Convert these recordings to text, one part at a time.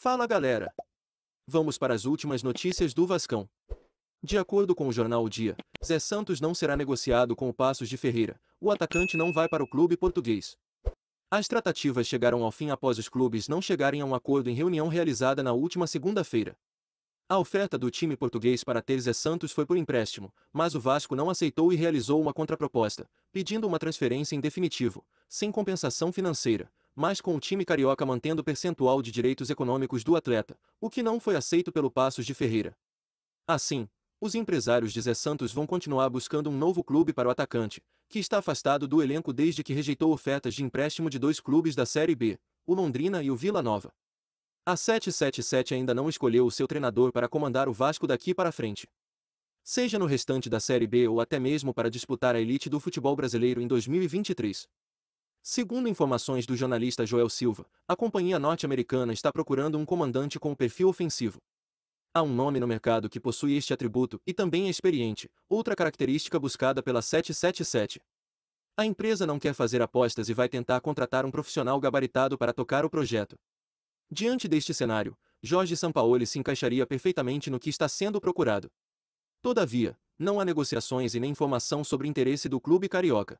Fala galera! Vamos para as últimas notícias do Vascão. De acordo com o jornal O Dia, Zé Santos não será negociado com o Passos de Ferreira. O atacante não vai para o clube português. As tratativas chegaram ao fim após os clubes não chegarem a um acordo em reunião realizada na última segunda-feira. A oferta do time português para ter Zé Santos foi por empréstimo, mas o Vasco não aceitou e realizou uma contraproposta, pedindo uma transferência em definitivo, sem compensação financeira, mas com o time carioca mantendo o percentual de direitos econômicos do atleta, o que não foi aceito pelo Passos de Ferreira. Assim, os empresários de Zé Santos vão continuar buscando um novo clube para o atacante, que está afastado do elenco desde que rejeitou ofertas de empréstimo de dois clubes da Série B, o Londrina e o Vila Nova. A 777 ainda não escolheu o seu treinador para comandar o Vasco daqui para frente. Seja no restante da Série B ou até mesmo para disputar a elite do futebol brasileiro em 2023. Segundo informações do jornalista Joel Silva, a companhia norte-americana está procurando um comandante com perfil ofensivo. Há um nome no mercado que possui este atributo e também é experiente, outra característica buscada pela 777. A empresa não quer fazer apostas e vai tentar contratar um profissional gabaritado para tocar o projeto. Diante deste cenário, Jorge Sampaoli se encaixaria perfeitamente no que está sendo procurado. Todavia, não há negociações e nem informação sobre interesse do clube carioca.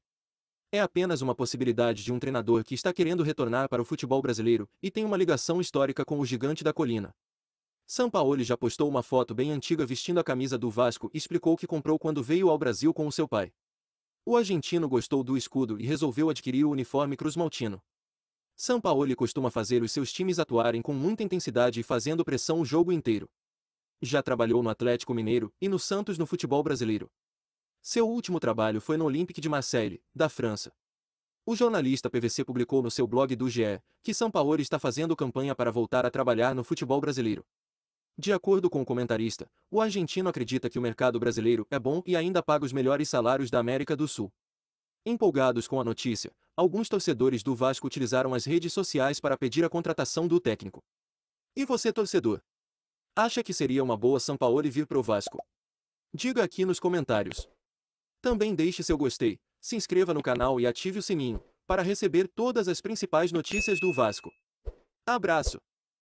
É apenas uma possibilidade de um treinador que está querendo retornar para o futebol brasileiro e tem uma ligação histórica com o gigante da colina. Sampaoli já postou uma foto bem antiga vestindo a camisa do Vasco e explicou que comprou quando veio ao Brasil com o seu pai. O argentino gostou do escudo e resolveu adquirir o uniforme cruzmaltino. Sampaoli costuma fazer os seus times atuarem com muita intensidade e fazendo pressão o jogo inteiro. Já trabalhou no Atlético Mineiro e no Santos no futebol brasileiro. Seu último trabalho foi no Olympique de Marseille, da França. O jornalista PVC publicou no seu blog do GE que São Paulo está fazendo campanha para voltar a trabalhar no futebol brasileiro. De acordo com o comentarista, o argentino acredita que o mercado brasileiro é bom e ainda paga os melhores salários da América do Sul. Empolgados com a notícia, alguns torcedores do Vasco utilizaram as redes sociais para pedir a contratação do técnico. E você, torcedor? Acha que seria uma boa São Paulo vir pro Vasco? Diga aqui nos comentários. Também deixe seu gostei, se inscreva no canal e ative o sininho, para receber todas as principais notícias do Vasco. Abraço!